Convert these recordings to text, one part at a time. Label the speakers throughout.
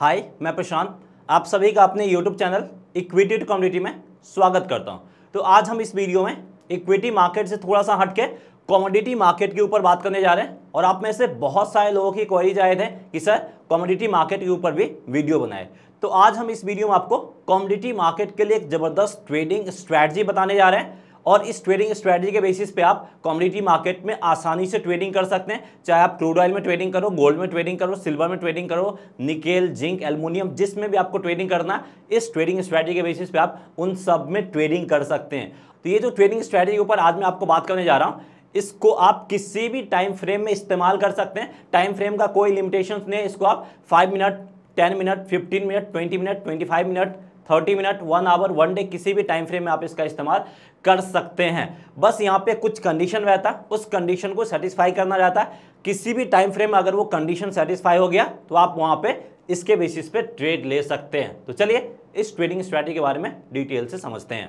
Speaker 1: हाय मैं प्रशांत आप सभी का अपने यूट्यूब चैनल इक्विटी कम्युनिटी में स्वागत करता हूं तो आज हम इस वीडियो में इक्विटी मार्केट से थोड़ा सा हटके कॉमोडिटी मार्केट के ऊपर बात करने जा रहे हैं और आप में से बहुत सारे लोगों की क्वेरीज आए थे कि सर कॉमोडिटी मार्केट के ऊपर भी वीडियो बनाए तो आज हम इस वीडियो में आपको कॉमोडिटी मार्केट के लिए एक ज़बरदस्त ट्रेडिंग स्ट्रैटी बताने जा रहे हैं और इस ट्रेडिंग स्ट्रेटजी के बेसिस पे आप कॉमोडिटी मार्केट में आसानी से ट्रेडिंग कर सकते हैं चाहे आप क्रूड ऑयल में ट्रेडिंग करो गोल्ड में ट्रेडिंग करो सिल्वर में ट्रेडिंग करो निकेल जिंक एल्यूमिनियम जिसमें भी आपको ट्रेडिंग करना है इस ट्रेडिंग स्ट्रैटेजी के बेसिस पे आप उन सब में ट्रेडिंग कर सकते हैं तो ये जो ट्रेडिंग स्ट्रैटेजी के ऊपर आज मैं आपको बात करने जा रहा हूँ इसको आप किसी भी टाइम फ्रेम में इस्तेमाल कर सकते हैं टाइम फ्रेम का कोई लिमिटेशन नहीं है इसको आप five minute ten minute fifteen minute twenty minute twenty five minute thirty minute one hour one day किसी भी टाइम फ्रेम में आप इसका इस्तेमाल कर सकते हैं बस यहाँ पे कुछ कंडीशन रहता उस कंडीशन को सेटिस्फाई करना रहता है किसी भी टाइम फ्रेम में अगर वो कंडीशन सेटिस्फाई हो गया तो आप वहाँ पे इसके बेसिस पे ट्रेड ले सकते हैं तो चलिए इस ट्रेडिंग स्ट्रैटी के बारे में डिटेल से समझते हैं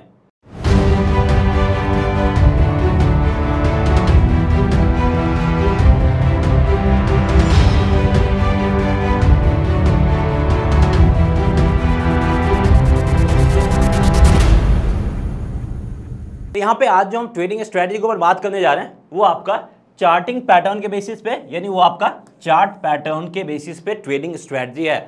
Speaker 1: यहाँ पे आज जो हम ट्रेडिंग स्ट्रेटजी के ऊपर बात करने जा रहे हैं वो आपका चार्टिंग पैटर्न के बेसिस पे यानी वो आपका चार्ट पैटर्न के बेसिस पे ट्रेडिंग स्ट्रेटजी है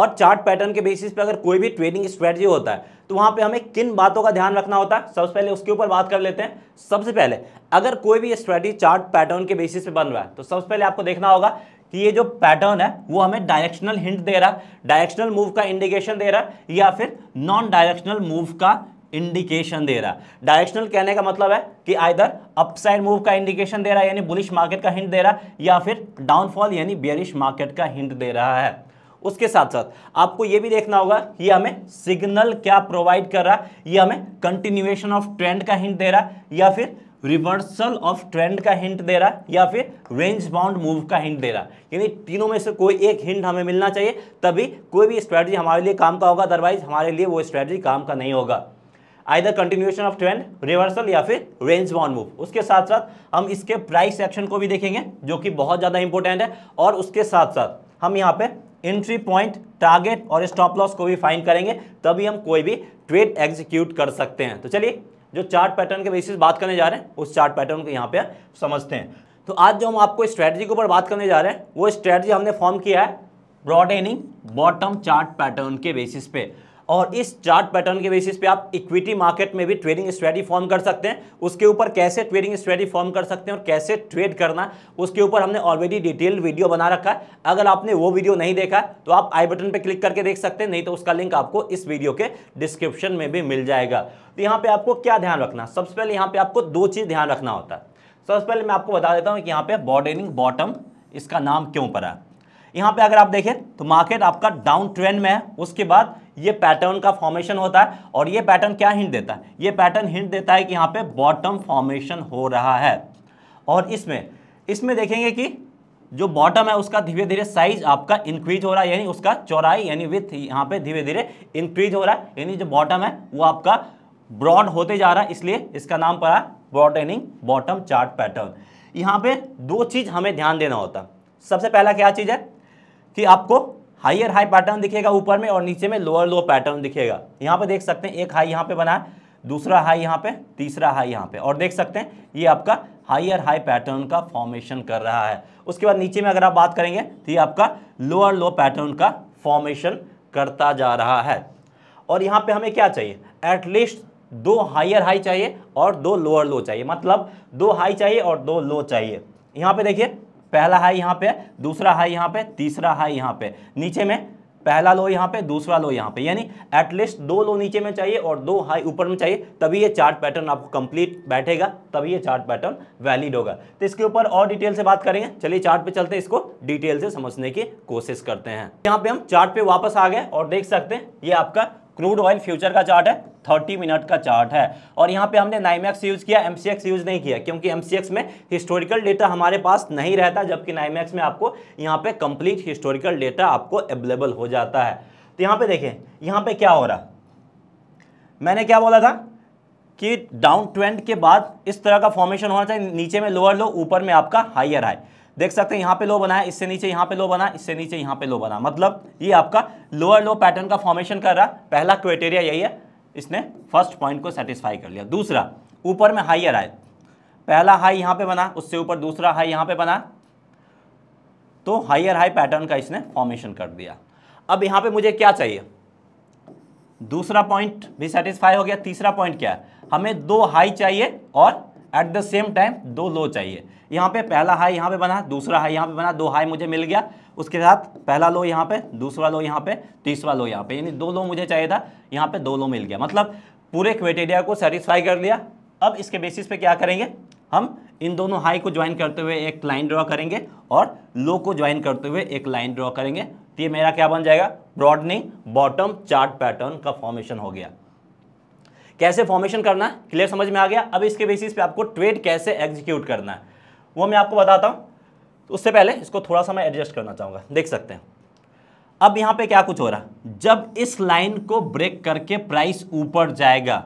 Speaker 1: और चार्ट पैटर्न के बेसिस पे अगर कोई भी ट्रेडिंग स्ट्रेटजी होता है तो वहाँ पे हमें किन बातों का ध्यान रखना होता है सबसे पहले उसके ऊपर बात कर लेते हैं सबसे पहले अगर कोई भी स्ट्रेटजी चार्ट पैटर्न के बेसिस पे बन रहा है तो सबसे पहले आपको देखना होगा कि ये जो पैटर्न है वो हमें डायरेक्शनल हिंट दे रहा है डायरेक्शनल मूव का इंडिकेशन दे रहा है या फिर नॉन डायरेक्शनल मूव का इंडिकेशन दे रहा है डायरेक्शनल कहने का मतलब है कि आइदर अपसाइड मूव का इंडिकेशन दे रहा है यानी बुलिश मार्केट का हिंट दे रहा है या फिर डाउनफॉल यानी बियरिश मार्केट का हिंट दे रहा है उसके साथ साथ आपको यह भी देखना होगा ये हमें सिग्नल क्या प्रोवाइड कर रहा है ये हमें कंटिन्यूएशन ऑफ ट्रेंड का हिंट दे रहा है या फिर रिवर्सल ऑफ ट्रेंड का हिंट दे रहा है या फिर रेंज बाउंड मूव का हिंट दे रहा है यानी तीनों में से कोई एक हिंट हमें मिलना चाहिए तभी कोई भी स्ट्रैटेजी हमारे लिए काम का होगा अदरवाइज हमारे लिए वो स्ट्रैटेजी काम का नहीं होगा either continuation of trend reversal या फिर रेंज वॉन मूव उसके साथ साथ हम इसके प्राइस एक्शन को भी देखेंगे जो कि बहुत ज़्यादा इंपॉर्टेंट है और उसके साथ साथ हम यहाँ पे एंट्री पॉइंट टारगेट और स्टॉप लॉस को भी फाइन करेंगे तभी हम कोई भी ट्रेड एग्जीक्यूट कर सकते हैं तो चलिए जो चार्ट पैटर्न के बेसिस बात करने जा रहे हैं उस चार्ट पैटर्न को यहाँ पे समझते हैं तो आज जो हम आपको स्ट्रैटेजी के ऊपर बात करने जा रहे हैं वो स्ट्रैटेजी हमने फॉर्म किया है ब्रॉडेनिंग बॉटम चार्ट पैटर्न के बेसिस पे और इस चार्ट पैटर्न के बेसिस पे आप इक्विटी मार्केट में भी ट्रेडिंग स्ट्रेटी फॉर्म कर सकते हैं उसके ऊपर कैसे ट्रेडिंग स्ट्रेटी फॉर्म कर सकते हैं और कैसे ट्रेड करना उसके ऊपर हमने ऑलरेडी डिटेल वीडियो बना रखा है अगर आपने वो वीडियो नहीं देखा तो आप आई बटन पर क्लिक करके देख सकते हैं नहीं तो उसका लिंक आपको इस वीडियो के डिस्क्रिप्शन में भी मिल जाएगा तो यहाँ पर आपको क्या ध्यान रखना सबसे पहले यहाँ पर आपको दो चीज़ ध्यान रखना होता है सबसे पहले मैं आपको बता देता हूँ कि यहाँ पर बॉडेनिंग बॉटम इसका नाम क्यों पड़ा यहां पे अगर आप देखें तो मार्केट आपका डाउन ट्रेंड में है उसके बाद ये पैटर्न का फॉर्मेशन होता है और ये पैटर्न क्या हिंट देता है ये पैटर्न हिंट देता है कि यहां पे बॉटम फॉर्मेशन हो रहा है और इसमें इसमें देखेंगे कि जो बॉटम है उसका धीरे धीरे साइज आपका इंक्रीज हो रहा है यानी उसका चौराई यानी विथ यहाँ पे धीरे धीरे इंक्रीज हो रहा है यानी जो बॉटम है वो आपका ब्रॉड होते जा रहा है इसलिए इसका नाम पड़ा ब्रॉडनिंग बॉटम चार्ट पैटर्न यहाँ पे दो चीज़ हमें ध्यान देना होता सबसे पहला क्या चीज़ है कि आपको हाइयर हाई पैटर्न दिखेगा ऊपर में और नीचे में लोअर लो पैटर्न दिखेगा यहाँ पर देख सकते हैं एक हाई यहाँ पे बना है दूसरा हाई यहाँ पे तीसरा हाई यहाँ पे और देख सकते हैं ये आपका हाइयर हाई पैटर्न का फॉर्मेशन कर रहा है उसके बाद नीचे में अगर आप बात करेंगे तो ये आपका लोअर लो पैटर्न का फॉर्मेशन करता जा रहा है और यहाँ पे हमें क्या चाहिए एटलीस्ट दो हाइयर हाई चाहिए और दो लोअर लो चाहिए मतलब दो हाई चाहिए और दो लो चाहिए यहाँ पे देखिए पहला हाई यहाँ पे दूसरा हाई यहाँ पे तीसरा हाई यहाँ पे नीचे में पहला लो यहाँ पे दूसरा लो यहाँ पे यानी एटलीस्ट दो लो नीचे में चाहिए और दो हाई ऊपर में चाहिए तभी ये चार्ट पैटर्न आपको कंप्लीट बैठेगा तभी ये चार्ट पैटर्न वैलिड होगा तो इसके ऊपर और डिटेल से बात करेंगे चलिए चार्ट पे चलते हैं इसको डिटेल से समझने की कोशिश करते हैं यहाँ पे हम चार्ट पे वापस आ गए और देख सकते हैं ये आपका क्रूड ऑयल फ्यूचर का चार्ट है थर्टी मिनट का चार्ट है और यहाँ पे हमने नाइमैक्स यूज़ किया एम यूज़ नहीं किया क्योंकि एम में हिस्टोरिकल डेटा हमारे पास नहीं रहता जबकि नाइमैक्स में आपको यहाँ पे कंप्लीट हिस्टोरिकल डेटा आपको अवेलेबल हो जाता है तो यहाँ पे देखें यहाँ पे क्या हो रहा मैंने क्या बोला था कि डाउन ट्रेंड के बाद इस तरह का फॉर्मेशन होना चाहिए नीचे में लोअर लो ऊपर में आपका हाइयर हाई देख सकते हैं यहाँ पे लो बना है इससे नीचे यहाँ पे लो बना इससे नीचे यहाँ पे लो बना मतलब ये आपका लोअर लो पैटर्न का फॉर्मेशन कर रहा पहला क्राइटेरिया यही है इसने फर्स्ट पॉइंट को सेटिस्फाई कर लिया दूसरा ऊपर में हाइयर आए पहला हाई यहाँ पे बना उससे ऊपर दूसरा हाई यहाँ पे बना तो हाइयर हाई पैटर्न का इसने फॉर्मेशन कर दिया अब यहाँ पे मुझे क्या चाहिए दूसरा पॉइंट भी सेटिस्फाई हो गया तीसरा पॉइंट क्या है हमें दो हाई चाहिए और एट द सेम टाइम दो लो चाहिए यहाँ पे पहला हाई यहाँ पे बना दूसरा हाई यहाँ पे बना दो हाई मुझे मिल गया उसके साथ पहला लो यहाँ पे दूसरा लो यहाँ पे तीसरा लो यहाँ पे यानी दो लो मुझे चाहिए था यहाँ पे दो लो मिल गया मतलब पूरे क्राइटेरिया को सेटिस्फाई कर लिया अब इसके बेसिस पे क्या करेंगे हम इन दोनों हाई को ज्वाइन करते हुए एक लाइन ड्रॉ करेंगे और लो को ज्वाइन करते हुए एक लाइन ड्रॉ करेंगे तो ये मेरा क्या बन जाएगा ब्रॉडनिंग बॉटम चार्ट पैटर्न का फॉर्मेशन हो गया कैसे फॉर्मेशन करना है क्लियर समझ में आ गया अब इसके बेसिस पे आपको ट्रेड कैसे एग्जीक्यूट करना है वो मैं आपको बताता हूँ तो उससे पहले इसको थोड़ा सा मैं एडजस्ट करना चाहूँगा देख सकते हैं अब यहाँ पे क्या कुछ हो रहा है जब इस लाइन को ब्रेक करके प्राइस ऊपर जाएगा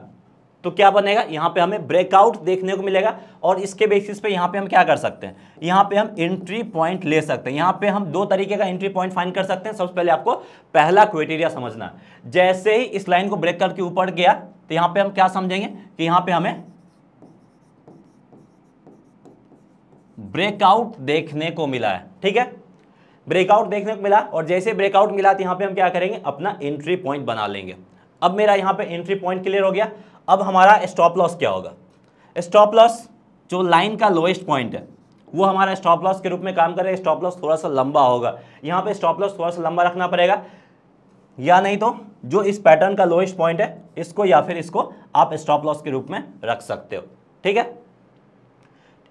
Speaker 1: तो क्या बनेगा यहाँ पे हमें ब्रेकआउट देखने को मिलेगा और इसके बेसिस पे यहाँ पे हम क्या कर सकते हैं यहाँ पे हम एंट्री पॉइंट ले सकते हैं यहाँ पे हम दो तरीके का एंट्री पॉइंट फाइंड कर सकते हैं सबसे पहले आपको पहला क्राइटेरिया समझना जैसे ही इस लाइन को ब्रेक करके ऊपर गया तो यहां पे हम क्या समझेंगे कि यहां पे हमें ब्रेकआउट देखने को मिला है ठीक है ब्रेकआउट देखने को मिला और जैसे ब्रेकआउट मिला तो यहां पे हम क्या करेंगे अपना एंट्री पॉइंट बना लेंगे अब मेरा यहां पे एंट्री पॉइंट क्लियर हो गया अब हमारा स्टॉप लॉस क्या होगा स्टॉप लॉस जो लाइन का लोएस्ट पॉइंट है वो हमारा स्टॉप लॉस के रूप में काम करेगा स्टॉप लॉस थोड़ा सा लंबा होगा यहाँ पे स्टॉप लॉस थोड़ा सा लंबा रखना पड़ेगा या नहीं तो जो इस पैटर्न का लोएस्ट पॉइंट है इसको या फिर इसको आप स्टॉप लॉस के रूप में रख सकते हो ठीक है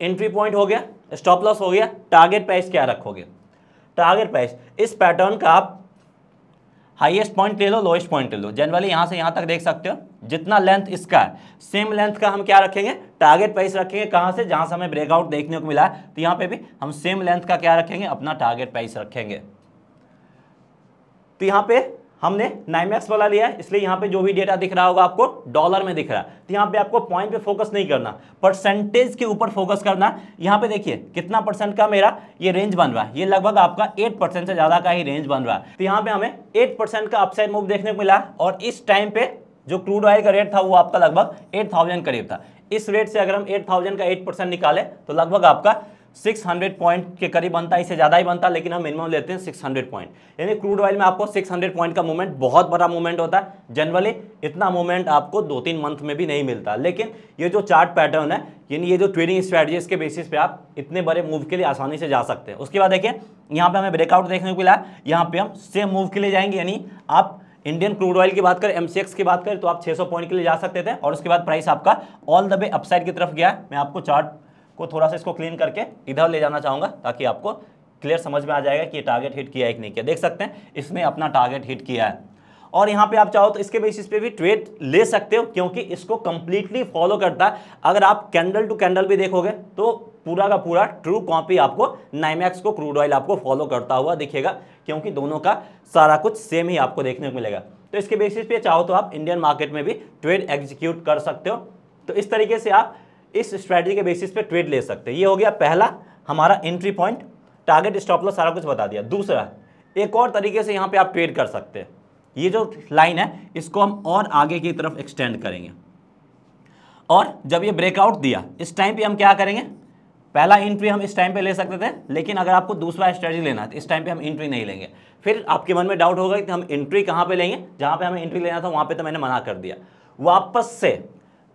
Speaker 1: एंट्री पॉइंट हो गया स्टॉप लॉस हो गया टारगेट प्राइस क्या रखोगे टारगेट प्राइस इस पैटर्न का आप हाईएस्ट पॉइंट ले लो लोएस्ट पॉइंट ले लो जनरली यहां से यहां तक देख सकते हो जितना लेंथ इसका है सेम लेंथ का हम क्या रखेंगे टारगेट प्राइस रखेंगे कहां से जहां से हमें ब्रेकआउट देखने को मिला है तो यहां पे भी हम सेम लेंथ का क्या रखेंगे अपना टारगेट प्राइस रखेंगे तो यहां पे हमने नाइमैक्स वाला लिया है इसलिए यहाँ पे जो भी डेटा दिख रहा होगा आपको डॉलर में दिख रहा है तो यहाँ पे आपको पॉइंट पे फोकस नहीं करना परसेंटेज के ऊपर फोकस करना यहाँ पे देखिए कितना परसेंट का मेरा ये रेंज बन रहा है ये लगभग आपका एट परसेंट से ज़्यादा का ही रेंज बन रहा है तो यहाँ पे हमें एट परसेंट का अपसाइड मूव देखने को मिला और इस टाइम पे जो क्रूड ऑयल का रेट था वो आपका लगभग एट थाउजेंड करीब था इस रेट से अगर हम एट थाउजेंड का एट परसेंट निकालें तो लगभग आपका 600 पॉइंट के करीब बनता है इससे ज़्यादा ही बनता है लेकिन हम मिनिमम लेते हैं 600 पॉइंट यानी क्रूड ऑयल में आपको 600 पॉइंट का मूवमेंट बहुत बड़ा मूवमेंट होता है जनरली इतना मूवमेंट आपको दो तीन मंथ में भी नहीं मिलता लेकिन ये जो चार्ट पैटर्न है यानी ये जो ट्रेडिंग स्ट्रैटेजी इसके बेसिस पे आप इतने बड़े मूव के लिए आसानी से जा सकते हैं उसके बाद देखिए यहाँ पर हमें ब्रेकआउट देखने को मिला यहाँ पर हम सेम मूव के लिए जाएंगे यानी आप इंडियन क्रूड ऑयल की बात करें एम की बात करें तो आप 600 पॉइंट के लिए जा सकते थे और उसके बाद प्राइस आपका ऑल द वे अपसाइड की तरफ गया मैं आपको चार्ट को थोड़ा सा इसको क्लीन करके इधर ले जाना चाहूँगा ताकि आपको क्लियर समझ में आ जाएगा कि ये टारगेट हिट किया है कि नहीं किया देख सकते हैं इसने अपना टारगेट हिट किया है और यहाँ पे आप चाहो तो इसके बेसिस पे भी ट्रेड ले सकते हो क्योंकि इसको कंप्लीटली फॉलो करता है अगर आप कैंडल टू कैंडल भी देखोगे तो पूरा का पूरा ट्रू कॉपी आपको नाइमैक्स को क्रूड ऑयल आपको फॉलो करता हुआ दिखेगा क्योंकि दोनों का सारा कुछ सेम ही आपको देखने को मिलेगा तो इसके बेसिस पे चाहो तो आप इंडियन मार्केट में भी ट्रेड एग्जीक्यूट कर सकते हो तो इस तरीके से आप इस स्ट्रैटेजी के बेसिस पे ट्रेड ले सकते हैं ये हो गया पहला हमारा entry point target stop loss सारा कुछ बता दिया दूसरा एक और तरीके से यहाँ पे आप ट्रेड कर सकते हैं ये जो लाइन है इसको हम और आगे की तरफ एक्सटेंड करेंगे और जब ये ब्रेकआउट दिया इस टाइम पर हम क्या करेंगे पहला इंट्री हम इस टाइम पे ले सकते थे लेकिन अगर आपको दूसरा स्ट्रेटजी लेना है तो इस टाइम पे हम इंट्री नहीं लेंगे फिर आपके मन में डाउट होगा कि हम इंट्री कहाँ पे लेंगे जहाँ पे हमें इंट्री लेना था वहाँ पे तो मैंने मना कर दिया वापस से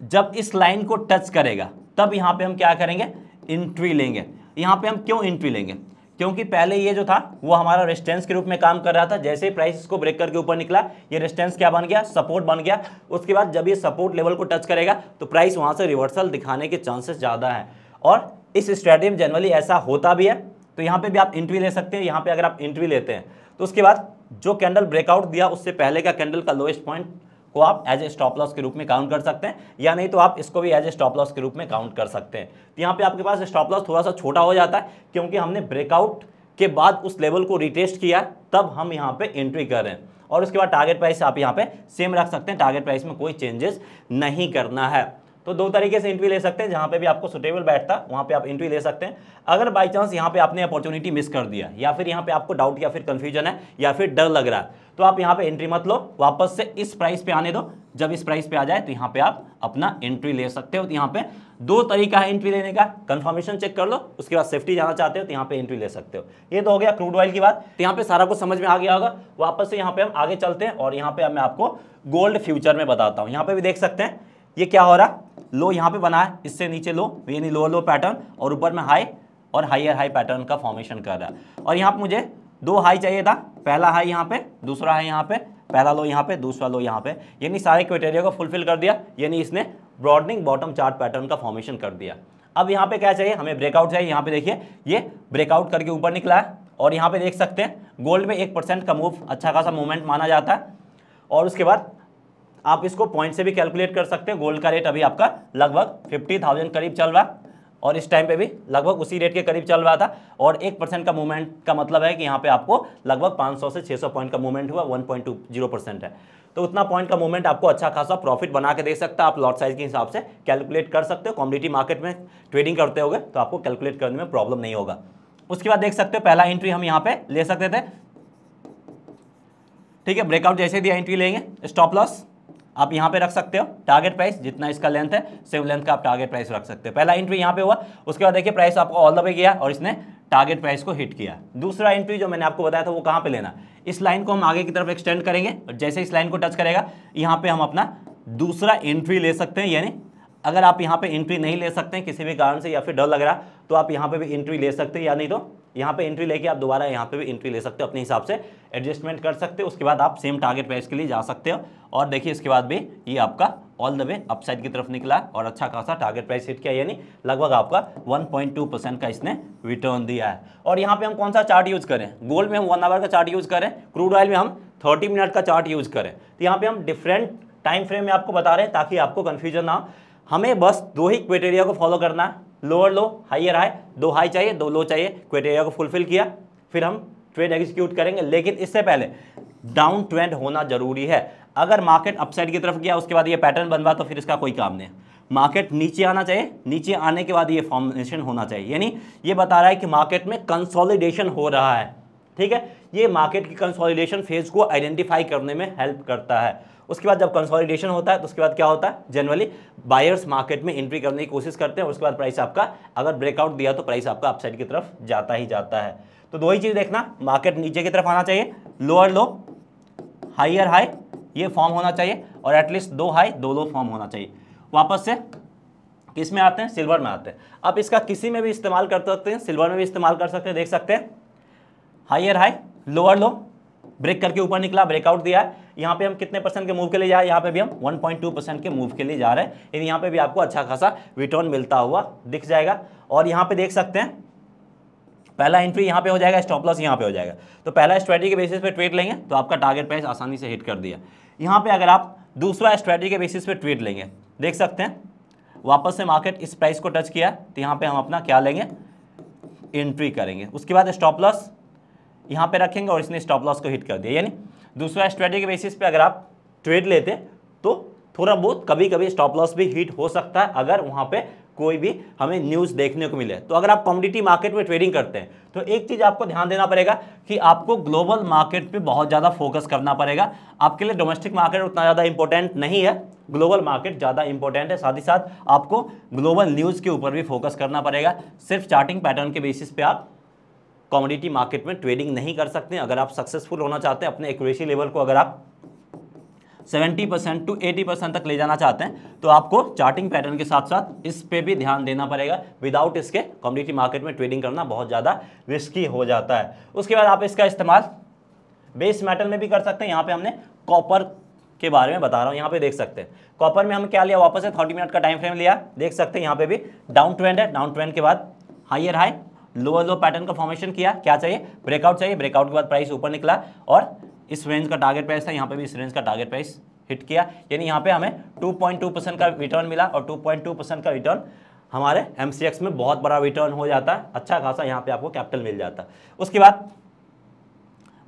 Speaker 1: जब इस लाइन को टच करेगा तब यहाँ पे हम क्या करेंगे इंट्री लेंगे यहाँ पे हम क्यों इंट्री लेंगे क्योंकि पहले ये जो था वो हमारा रेस्टेंस के रूप में काम कर रहा था जैसे ही प्राइस इसको ब्रेक करके ऊपर निकला ये रेस्टेंस क्या बन गया सपोर्ट बन गया उसके बाद जब ये सपोर्ट लेवल को टच करेगा तो प्राइस वहाँ से रिवर्सल दिखाने के चांसेस ज़्यादा हैं और इस स्ट्रेटी में जनरली ऐसा होता भी है तो यहाँ पर भी आप इंट्री ले सकते हैं यहाँ पर अगर आप इंट्री लेते हैं तो उसके बाद जो कैंडल ब्रेकआउट दिया उससे पहले का कैंडल का लोएस्ट पॉइंट को आप एज ए स्टॉप लॉस के रूप में काउंट कर सकते हैं या नहीं तो आप इसको भी एज ए स्टॉप लॉस के रूप में काउंट कर सकते हैं तो यहाँ पे आपके पास स्टॉप लॉस थोड़ा सा छोटा हो जाता है क्योंकि हमने ब्रेकआउट के बाद उस लेवल को रिटेस्ट किया तब हम यहाँ पे एंट्री कर रहे हैं और उसके बाद टारगेट प्राइस आप यहाँ पे सेम रख सकते हैं टारगेट प्राइस में कोई चेंजेस नहीं करना है तो दो तरीके से इंट्री ले सकते हैं जहां पे भी आपको सुटेबल बैठता वहां पे आप इंट्री ले सकते हैं अगर बाई चांस यहां पे आपने अपॉर्चुनिटी मिस कर दिया या फिर यहां पे आपको डाउट या फिर कंफ्यूजन है या फिर डर लग रहा है तो आप यहाँ पे एंट्री मत लो वापस से इस प्राइस पे आने दो जब इस प्राइस पे आ जाए तो यहां पे आप अपना एंट्री ले सकते हो तो यहां पे दो तरीका है एंट्री लेने का कंफर्मेशन चेक कर लो उसके बाद सेफ्टी जाना चाहते हो तो यहाँ पे एंट्री ले सकते हो ये तो हो गया क्रूड ऑयल की बात तो यहाँ पे सारा कुछ समझ में आ गया होगा वापस से यहाँ पे हम आगे चलते हैं और यहाँ पे मैं आपको गोल्ड फ्यूचर में बताता हूँ यहाँ पे भी देख सकते हैं ये क्या हो रहा लो यहाँ पे बना है इससे नीचे लो यानी लोअर लो पैटर्न और ऊपर में हाई और हाइयर हाई पैटर्न का फॉर्मेशन कर रहा है और यहाँ पर मुझे दो हाई चाहिए था पहला हाई यहाँ पे दूसरा हाई यहाँ पे पहला लो यहाँ पे दूसरा लो यहाँ पे यानी सारे क्राइटेरिया को फुलफिल कर दिया यानी इसने ब्रॉडनिंग बॉटम चार्ट पैटर्न का फॉर्मेशन कर दिया अब यहाँ पे क्या चाहिए हमें ब्रेकआउट चाहिए यहाँ पे देखिए ये ब्रेकआउट करके ऊपर निकला है और यहाँ पे देख सकते हैं गोल्ड में एक परसेंट का मूव अच्छा खासा मूवमेंट माना जाता है और उसके बाद आप इसको पॉइंट से भी कैलकुलेट कर सकते हैं गोल्ड का रेट अभी आपका लगभग फिफ्टी थाउजेंड करीब चल रहा और इस टाइम पे भी लगभग उसी रेट के करीब चल रहा था और एक परसेंट का मूवमेंट का मतलब है कि यहाँ पे आपको लगभग 500 से 600 पॉइंट का मूवमेंट हुआ 1.20 परसेंट है तो उतना पॉइंट का मूवमेंट आपको अच्छा खासा प्रॉफिट बना के दे सकता है आप लॉट साइज के हिसाब से कैलकुलेट कर सकते हो कॉम्डिटी मार्केट में ट्रेडिंग करते हो तो आपको कैलकुलेट करने में प्रॉब्लम नहीं होगा उसके बाद देख सकते हो पहला एंट्री हम यहाँ पे ले सकते थे ठीक है ब्रेकआउट जैसे दिया एंट्री लेंगे स्टॉप लॉस आप यहां पे रख सकते हो टारगेट प्राइस जितना इसका लेंथ है सेम लेंथ का आप टारगेट प्राइस रख सकते हो पहला एंट्री यहां पे हुआ उसके बाद देखिए प्राइस आपको ऑल द वे गया और इसने टारगेट प्राइस को हिट किया दूसरा एंट्री जो मैंने आपको बताया था वो कहां पे लेना इस लाइन को हम आगे की तरफ एक्सटेंड करेंगे और जैसे इस लाइन को टच करेगा यहाँ पर हम अपना दूसरा एंट्री ले सकते हैं यानी अगर आप यहाँ पर एंट्री नहीं ले सकते हैं किसी भी कारण से या फिर डर लग रहा तो आप यहाँ पर भी एंट्री ले सकते हैं या नहीं तो यहाँ पे एंट्री लेके आप दोबारा यहाँ पे भी एंट्री ले सकते हो अपने हिसाब से एडजस्टमेंट कर सकते हो उसके बाद आप सेम टारगेट प्राइस के लिए जा सकते हो और देखिए इसके बाद भी ये आपका ऑल द वे अपसाइड की तरफ निकला और अच्छा खासा टारगेट प्राइस हिट किया यानी लगभग आपका 1.2 परसेंट का इसने रिटर्न दिया है और यहाँ पे हम कौन सा चार्ट यूज़ करें गोल्ड में हम वन आवर का चार्ट यूज़ करें क्रूड ऑयल में हम 30 मिनट का चार्ट यूज़ करें तो यहाँ पे हम डिफरेंट टाइम फ्रेम में आपको बता रहे हैं ताकि आपको कन्फ्यूजन ना हमें बस दो ही क्राइटेरिया को फॉलो करना है लोअर लो हाइयर हाई दो हाई चाहिए दो लो चाहिए क्राइटेरिया को फुलफिल किया फिर हम ट्रेड एग्जीक्यूट करेंगे लेकिन इससे पहले डाउन ट्रेंड होना जरूरी है अगर मार्केट अपसाइड की तरफ गया उसके बाद ये पैटर्न बनवा तो फिर इसका कोई काम नहीं मार्केट नीचे आना चाहिए नीचे आने के बाद ये फॉर्मेशन होना चाहिए यानी ये बता रहा है कि मार्केट में कंसोलिडेशन हो रहा है ठीक है ये मार्केट की कंसोलिडेशन फेज को आइडेंटिफाई करने में हेल्प करता है उसके बाद जब कंसोलिडेशन होता है तो उसके बाद क्या होता है जनरली बायर्स मार्केट में एंट्री करने की कोशिश करते हैं उसके बाद प्राइस आपका अगर ब्रेकआउट दिया तो प्राइस आपका अपसाइड की तरफ जाता ही जाता है तो दो ही चीज़ देखना मार्केट नीचे की तरफ आना चाहिए लोअर लो हाइयर हाई ये फॉर्म होना चाहिए और एटलीस्ट दो हाई दो लो फॉर्म होना चाहिए वापस से किस में आते हैं सिल्वर में आते हैं आप इसका किसी में भी इस्तेमाल कर सकते हैं सिल्वर में भी इस्तेमाल कर सकते हैं देख सकते हैं higher high lower low break करके ऊपर निकला ब्रेकआउट दिया है यहाँ पे हम कितने परसेंट के मूव के लिए जा रहे हैं यहाँ पे भी हम 1.2 परसेंट के मूव के लिए जा रहे हैं यानी यहाँ पे भी आपको अच्छा खासा रिटर्न मिलता हुआ दिख जाएगा और यहाँ पे देख सकते हैं पहला एंट्री यहाँ पे हो जाएगा स्टॉप लॉस यहाँ पे हो जाएगा तो पहला स्ट्रेटी के बेसिस पे ट्रेड लेंगे तो आपका टारगेट प्राइस आसानी से हिट कर दिया यहाँ पर अगर आप दूसरा स्ट्रेटी के बेसिस पर ट्रेड लेंगे देख सकते हैं वापस से मार्केट इस प्राइस को टच किया तो यहाँ पर हम अपना क्या लेंगे एंट्री करेंगे उसके बाद स्टॉप लॉस यहाँ पे रखेंगे और इसने स्टॉप लॉस को हिट कर दिया यानी दूसरा स्ट्रेटी के बेसिस पे अगर आप ट्रेड लेते तो थोड़ा बहुत कभी कभी स्टॉप लॉस भी हिट हो सकता है अगर वहाँ पे कोई भी हमें न्यूज़ देखने को मिले तो अगर आप कमोडिटी मार्केट में ट्रेडिंग करते हैं तो एक चीज़ आपको ध्यान देना पड़ेगा कि आपको ग्लोबल मार्केट पर बहुत ज़्यादा फोकस करना पड़ेगा आपके लिए डोमेस्टिक मार्केट उतना ज़्यादा इंपॉर्टेंट नहीं है ग्लोबल मार्केट ज़्यादा इंपॉर्टेंट है साथ ही साथ आपको ग्लोबल न्यूज़ के ऊपर भी फोकस करना पड़ेगा सिर्फ चार्टिंग पैटर्न के बेसिस पे आप कॉमोडिटी मार्केट में ट्रेडिंग नहीं कर सकते अगर आप सक्सेसफुल होना चाहते हैं अपने एक्यूरेसी लेवल को अगर आप 70 परसेंट टू 80 परसेंट तक ले जाना चाहते हैं तो आपको चार्टिंग पैटर्न के साथ साथ इस पे भी ध्यान देना पड़ेगा विदाउट इसके कम्युनिटी मार्केट में ट्रेडिंग करना बहुत ज़्यादा रिस्की हो जाता है उसके बाद आप इसका इस्तेमाल बेस मेटल में भी कर सकते हैं यहाँ पे हमने कॉपर के बारे में बता रहा हूँ यहाँ पे देख सकते हैं कॉपर में हम क्या लिया वापस से थर्टी मिनट का टाइम फ्रेम लिया देख सकते हैं यहाँ पर भी डाउन ट्रेंड है डाउन ट्रेंड के बाद higher high lower low pattern का फॉर्मेशन किया क्या चाहिए ब्रेकआउट चाहिए ब्रेकआउट के बाद प्राइस ऊपर निकला और इस रेंज का टारगेट प्राइस था यहाँ पे भी इस रेंज का टारगेट प्राइस हिट किया यानी यहाँ पे हमें 2.2 परसेंट का रिटर्न मिला और 2.2 परसेंट का रिटर्न हमारे एम में बहुत बड़ा रिटर्न हो जाता है अच्छा खासा यहाँ पे आपको कैपिटल मिल जाता है उसके बाद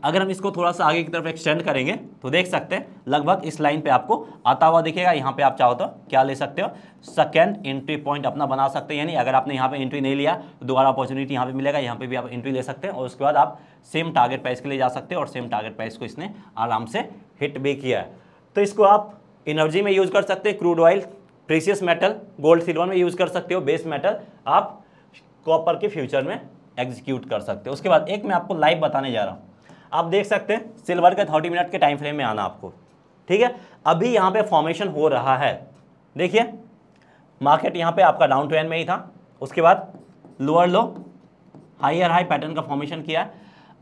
Speaker 1: अगर हम इसको थोड़ा सा आगे की तरफ एक्सटेंड करेंगे तो देख सकते हैं लगभग इस लाइन पे आपको आता हुआ दिखेगा यहाँ पे आप चाहो तो क्या ले सकते हो सेकेंड एंट्री पॉइंट अपना बना सकते हैं यानी अगर आपने यहाँ पे एंट्री नहीं लिया तो दोबारा अपॉर्चुनिटी यहाँ पे मिलेगा यहाँ पे भी आप एंट्री ले सकते हैं और उसके बाद आप सेम टारगेट प्राइस के लिए जा सकते हैं और सेम टारगेट प्राइस को इसने आराम से हिट भी किया है तो इसको आप एनर्जी में यूज़ कर सकते हैं crude oil precious metal gold silver में यूज़ कर सकते हो बेस मेटल आप कॉपर के फ्यूचर में एग्जीक्यूट कर सकते हो उसके बाद एक मैं आपको लाइव बताने जा रहा हूँ आप देख सकते हैं सिल्वर के थर्टी मिनट के टाइम फ्रेम में आना आपको ठीक है अभी यहाँ पे फॉर्मेशन हो रहा है देखिए मार्केट यहाँ पे आपका डाउन ट्रेन में ही था उसके बाद lower low higher high pattern का फॉर्मेशन किया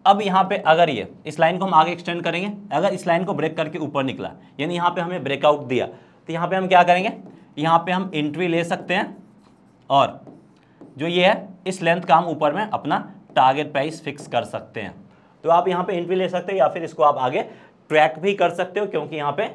Speaker 1: अब यहाँ पे अगर ये इस लाइन को हम आगे एक्सटेंड करेंगे अगर इस लाइन को ब्रेक करके ऊपर निकला यानी यहाँ पे हमें ब्रेकआउट दिया तो यहाँ पे हम क्या करेंगे यहाँ पे हम एंट्री ले सकते हैं और जो ये है इस लेंथ का हम ऊपर में अपना टारगेट प्राइस फिक्स कर सकते हैं तो आप यहाँ पे एंट्री ले सकते हो या फिर इसको आप आगे ट्रैक भी कर सकते हो क्योंकि यहाँ पे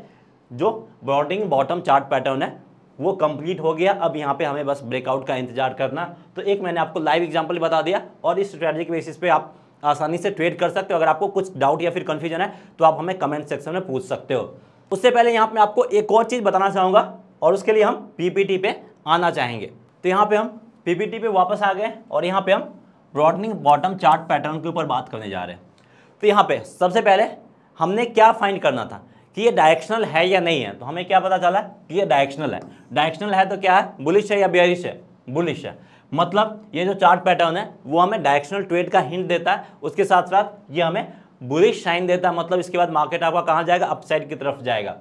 Speaker 1: जो ब्रॉडिंग बॉटम चार्ट पैटर्न है वो कंप्लीट हो गया अब यहाँ पे हमें बस ब्रेकआउट का इंतजार करना तो एक मैंने आपको लाइव एग्जाम्पल बता दिया और इस स्ट्रैटेजी के बेसिस पे आप आसानी से ट्रेड कर सकते हो अगर आपको कुछ डाउट या फिर कन्फ्यूजन है तो आप हमें कमेंट सेक्शन में पूछ सकते हो उससे पहले यहाँ पर आपको एक और चीज़ बताना चाहूँगा और उसके लिए हम पी पे आना चाहेंगे तो यहाँ पर हम पी पे वापस आ गए और यहाँ पर हम ब्रॉडनिंग बॉटम चार्ट पैटर्न के ऊपर बात करने जा रहे हैं तो यहाँ पे सबसे पहले हमने क्या फाइंड करना था कि ये डायरेक्शनल है या नहीं है तो हमें क्या पता चला कि ये डायरेक्शनल है डायरेक्शनल है तो क्या है बुलिश है या बेयरिश है बुलिश है मतलब ये जो चार्ट पैटर्न है वो हमें डायरेक्शनल ट्रेड का हिंट देता है उसके साथ साथ ये हमें बुलिश साइन देता है मतलब इसके बाद मार्केट आपका कहाँ जाएगा अपसाइड की तरफ जाएगा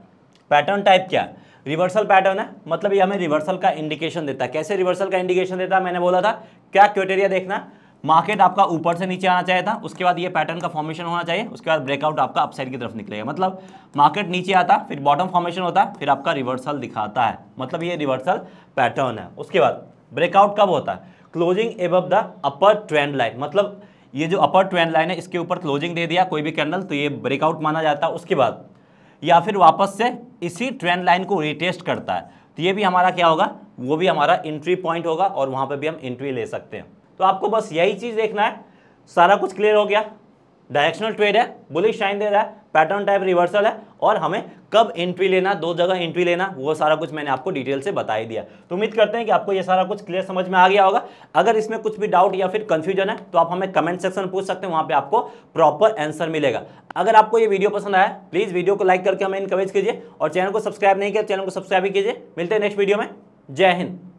Speaker 1: पैटर्न टाइप क्या है रिवर्सल पैटर्न है मतलब ये हमें रिवर्सल का इंडिकेशन देता है कैसे रिवर्सल का इंडिकेशन देता है मैंने बोला था क्या क्राइटेरिया देखना है? मार्केट आपका ऊपर से नीचे आना चाहिए था उसके बाद ये पैटर्न का फॉर्मेशन होना चाहिए उसके बाद ब्रेकआउट आपका अपसाइड की तरफ निकलेगा मतलब मार्केट नीचे आता फिर बॉटम फॉर्मेशन होता फिर आपका रिवर्सल दिखाता है मतलब ये रिवर्सल पैटर्न है उसके बाद ब्रेकआउट कब होता है closing above the upper trend line मतलब ये जो अपर ट्रेंड लाइन है इसके ऊपर क्लोजिंग दे दिया कोई भी कैंडल तो ये ब्रेकआउट माना जाता है उसके बाद या फिर वापस से इसी ट्रेंड लाइन को रिटेस्ट करता है तो ये भी हमारा क्या होगा वो भी हमारा एंट्री पॉइंट होगा और वहाँ पर भी हम एंट्री ले सकते हैं तो आपको बस यही चीज़ देखना है सारा कुछ क्लियर हो गया डायरेक्शनल ट्रेड है बुलिश शाइन दे रहा है पैटर्न टाइप रिवर्सल है और हमें कब एंट्री लेना दो जगह एंट्री लेना वो सारा कुछ मैंने आपको डिटेल से बता ही दिया तो उम्मीद करते हैं कि आपको ये सारा कुछ क्लियर समझ में आ गया होगा अगर इसमें कुछ भी डाउट या फिर कंफ्यूजन है तो आप हमें कमेंट सेक्शन पूछ सकते हैं वहां पे आपको प्रॉपर आंसर मिलेगा अगर आपको ये वीडियो पसंद आया प्लीज़ वीडियो को लाइक करके हमें इनकरेज कीजिए और चैनल को सब्सक्राइब नहीं किया चैनल तो को सब्सक्राइब भी कीजिए मिलते हैं नेक्स्ट वीडियो में जय हिंद